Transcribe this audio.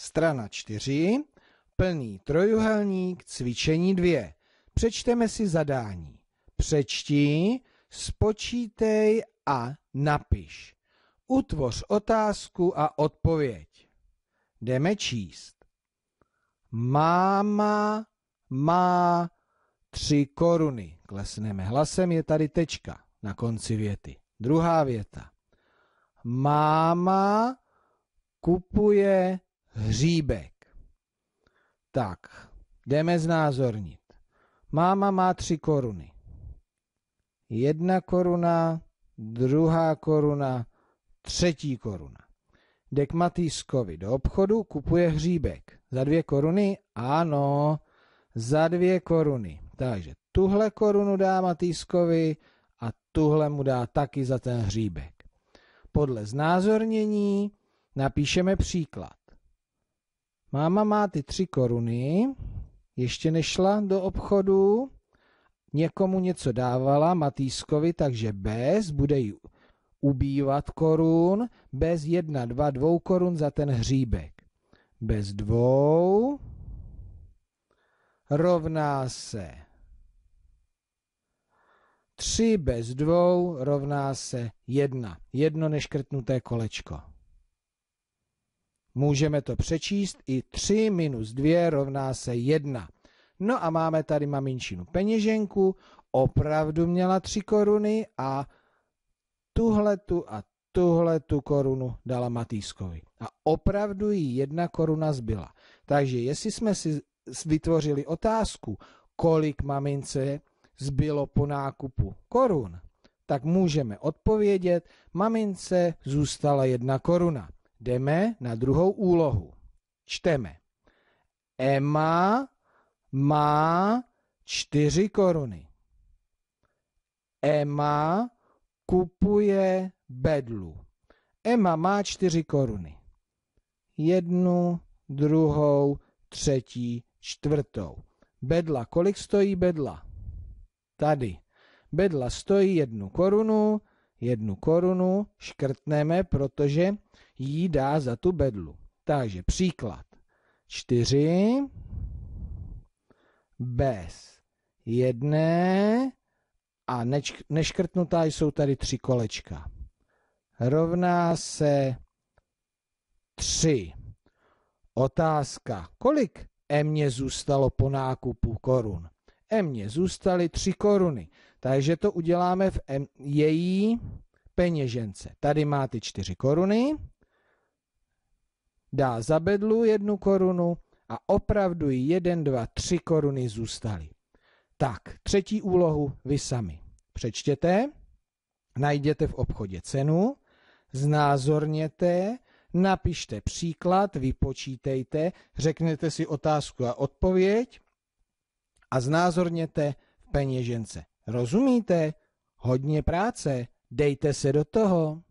Strana 4. Plný trojuhelník, cvičení 2. Přečteme si zadání. Přečti, spočítej a napiš. Utvoř otázku a odpověď. Jdeme číst. Máma má tři koruny. Klesneme hlasem, je tady tečka na konci věty. Druhá věta. Máma kupuje hříbek. Tak, jdeme znázornit. Máma má tři koruny. Jedna koruna, druhá koruna, třetí koruna. Jde k Matýskovi do obchodu, kupuje hříbek. Za dvě koruny? Ano, za dvě koruny. Takže tuhle korunu dá Matýskovi a tuhle mu dá taky za ten hříbek. Podle znázornění napíšeme příklad. Máma má ty tři koruny, ještě nešla do obchodu, někomu něco dávala, Matýskovi, takže bez, bude jí ubývat korun, bez jedna, dva, dvou korun za ten hříbek. Bez dvou rovná se 3 bez 2 rovná se 1. Jedno neškrtnuté kolečko. Můžeme to přečíst i 3 minus 2 rovná se 1. No a máme tady maminčinu peněženku, opravdu měla 3 koruny a tuhle tu a tuhle tu korunu dala Matýskovi. A opravdu jí jedna koruna zbyla. Takže jestli jsme si vytvořili otázku, kolik mamince zbylo po nákupu korun, tak můžeme odpovědět, mamince zůstala jedna koruna. Jdeme na druhou úlohu. Čteme. Emma má čtyři koruny. Emma kupuje bedlu. Emma má čtyři koruny. Jednu, druhou, třetí, čtvrtou. Bedla. Kolik stojí bedla? Tady. Bedla stojí jednu korunu, jednu korunu, škrtneme, protože jí dá za tu bedlu. Takže příklad. 4 bez jedné a neškrtnutá jsou tady tři kolečka. Rovná se 3. Otázka. Kolik emně zůstalo po nákupu korun? Emě zůstaly 3 koruny, takže to uděláme v M, její peněžence. Tady má ty 4 koruny, dá za bedlu jednu korunu a opravdu jí 1, 2, 3 koruny zůstaly. Tak, třetí úlohu vy sami. Přečtěte, najděte v obchodě cenu, znázorněte, napište příklad, vypočítejte, řeknete si otázku a odpověď, a znázorněte v peněžence. Rozumíte? Hodně práce, dejte se do toho.